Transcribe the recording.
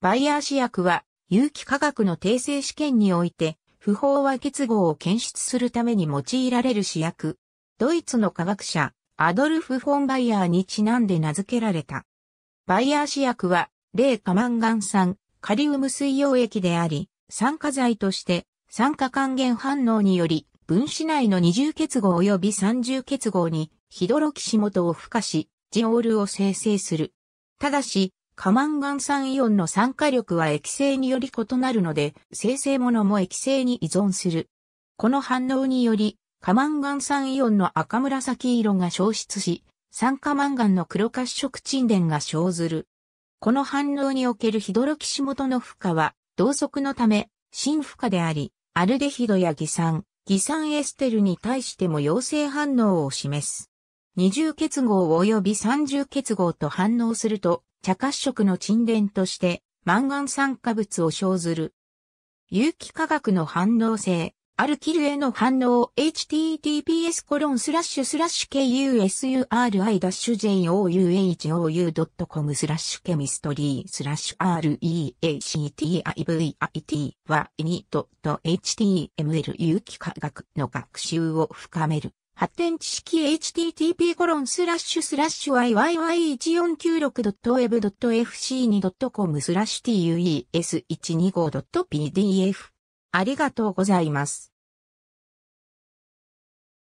バイヤー試役は、有機化学の訂正試験において、不飽和結合を検出するために用いられる試薬。ドイツの科学者、アドルフ・フォン・バイヤーにちなんで名付けられた。バイヤー試薬は、0化マンガン酸、カリウム水溶液であり、酸化剤として、酸化還元反応により、分子内の二重結合及び三重結合に、ヒドロキシモトを付加し、ジオールを生成する。ただし、カマンガン酸イオンの酸化力は液性により異なるので、生成物も液性に依存する。この反応により、カマンガン酸イオンの赤紫色が消失し、酸化マンガンの黒褐色沈殿が生ずる。この反応におけるヒドロキシ元の負荷は、同側のため、新負荷であり、アルデヒドや偽酸、偽酸エステルに対しても陽性反応を示す。二重結合及び三重結合と反応すると、茶褐色の沈殿として、マンガン酸化物を生ずる。有機化学の反応性、アルキルへの反応 https コロンスラッシュスラッシュ k u s u r i j o u h u c o m スラッシュケミストリースラッシュ reactivit は i n i h t m l 有機化学の学習を深める。発展知識 http://yyy1496.web.fc2.com スラッシュ tues125.pdf ありがとうございます。